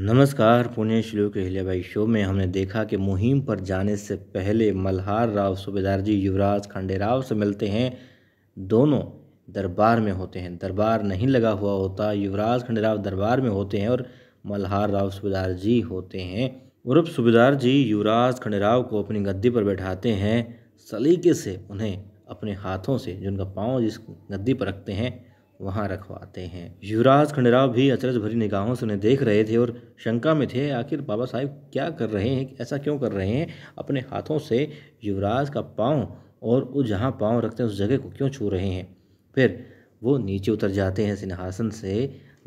नमस्कार पुणे श्लोक भाई शो में हमने देखा कि मुहिम पर जाने से पहले मल्हार राव सूबेदार जी युवराज खंडेराव से मिलते हैं दोनों दरबार में होते हैं दरबार नहीं लगा हुआ होता युवराज खंडेराव दरबार में होते हैं और मल्हार राव सूबेदार जी होते हैं उर्फ सूबेदार जी युवराज खंडेराव को अपनी गद्दी पर बैठाते हैं सलीके से उन्हें अपने हाथों से जिनका पाँव जिस गद्दी पर रखते हैं वहाँ रखवाते हैं युवराज खंडराव भी अचरज भरी निगाहों से उन्हें देख रहे थे और शंका में थे आखिर बाबा साहब क्या कर रहे हैं ऐसा क्यों कर रहे हैं अपने हाथों से युवराज का पाँव और वो जहाँ पाँव रखते हैं उस जगह को क्यों छू रहे हैं फिर वो नीचे उतर जाते हैं सिंहासन से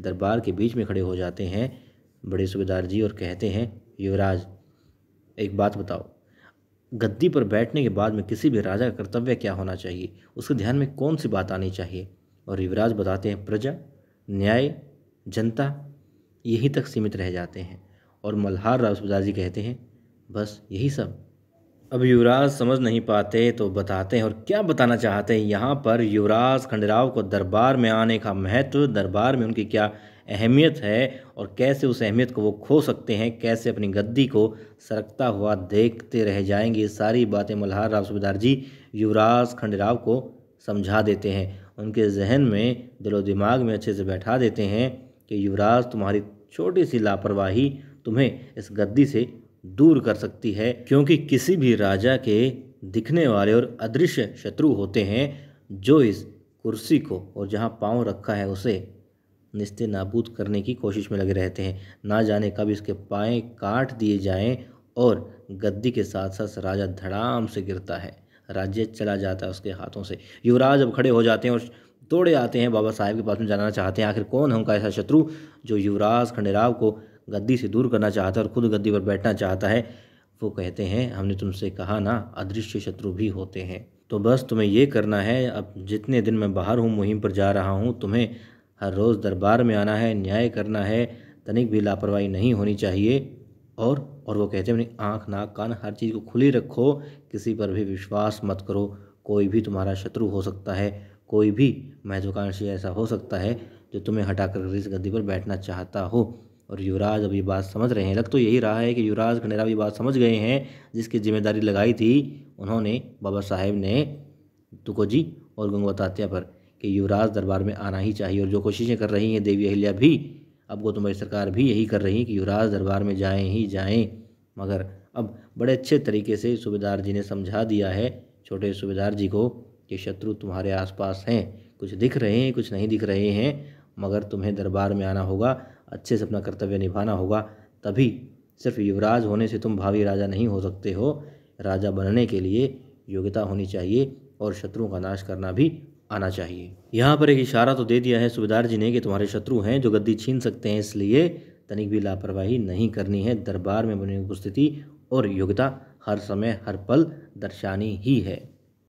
दरबार के बीच में खड़े हो जाते हैं बड़े सूबेदार जी और कहते हैं युवराज एक बात बताओ गद्दी पर बैठने के बाद में किसी भी राजा का कर्तव्य क्या होना चाहिए उसके ध्यान में कौन सी बात आनी चाहिए और युवराज बताते हैं प्रजा न्याय जनता यहीं तक सीमित रह जाते हैं और मल्हार राव सुदाजी कहते हैं बस यही सब अब युवराज समझ नहीं पाते तो बताते हैं और क्या बताना चाहते हैं यहाँ पर युवराज खंडराव को दरबार में आने का महत्व दरबार में उनकी क्या अहमियत है और कैसे उस अहमियत को वो खो सकते हैं कैसे अपनी गद्दी को सरकता हुआ देखते रह जाएंगे सारी बातें मल्हार राव सुबेदार जी युवराज खंडराव को समझा देते हैं उनके जहन में दिलो दिमाग में अच्छे से बैठा देते हैं कि युवराज तुम्हारी छोटी सी लापरवाही तुम्हें इस गद्दी से दूर कर सकती है क्योंकि किसी भी राजा के दिखने वाले और अदृश्य शत्रु होते हैं जो इस कुर्सी को और जहाँ पाँव रखा है उसे निस्ते नाबूद करने की कोशिश में लगे रहते हैं ना जाने कब इसके पाए काट दिए जाएं और गद्दी के साथ साथ राजा धड़ाम से गिरता है राज्य चला जाता है उसके हाथों से युवराज अब खड़े हो जाते हैं और दौड़े आते हैं बाबा साहेब के पास में जाना चाहते हैं आखिर कौन है उनका ऐसा शत्रु जो युवराज खंडेराव को गद्दी से दूर करना चाहता है और खुद गद्दी पर बैठना चाहता है वो कहते हैं हमने तुमसे कहा ना अदृश्य शत्रु भी होते हैं तो बस तुम्हें ये करना है अब जितने दिन मैं बाहर हूँ मुहिम पर जा रहा हूँ तुम्हें हर रोज़ दरबार में आना है न्याय करना है तनिक भी लापरवाही नहीं होनी चाहिए और और वो कहते हैं अपनी आँख नाक कान हर चीज़ को खुली रखो किसी पर भी विश्वास मत करो कोई भी तुम्हारा शत्रु हो सकता है कोई भी महत्वाकांक्षी ऐसा हो सकता है जो तुम्हें हटाकर इस गद्दी पर बैठना चाहता हो और युवराज अब ये बात समझ रहे हैं लग तो यही रहा है कि युवराज खंडेरा ये बात समझ गए हैं जिसकी जिम्मेदारी लगाई थी उन्होंने बाबा साहेब ने तुकोजी और गंगवतात्या पर कि युवराज दरबार में आना ही चाहिए और जो कोशिशें कर रही हैं देवी अहिल्या भी अब गौतम भाई सरकार भी यही कर रही कि युवराज दरबार में जाएं ही जाएं मगर अब बड़े अच्छे तरीके से सूबेदार जी ने समझा दिया है छोटे सूबेदार जी को कि शत्रु तुम्हारे आसपास हैं कुछ दिख रहे हैं कुछ नहीं दिख रहे हैं मगर तुम्हें दरबार में आना होगा अच्छे से अपना कर्तव्य निभाना होगा तभी सिर्फ युवराज होने से तुम भावी राजा नहीं हो सकते हो राजा बनने के लिए योग्यता होनी चाहिए और शत्रुओं का नाश करना भी आना चाहिए यहाँ पर एक इशारा तो दे दिया है सुबेदार जी ने कि तुम्हारे शत्रु हैं जो गद्दी छीन सकते हैं इसलिए तनिक भी लापरवाही नहीं करनी है दरबार में बनी उपस्थिति और योग्यता हर समय हर पल दर्शानी ही है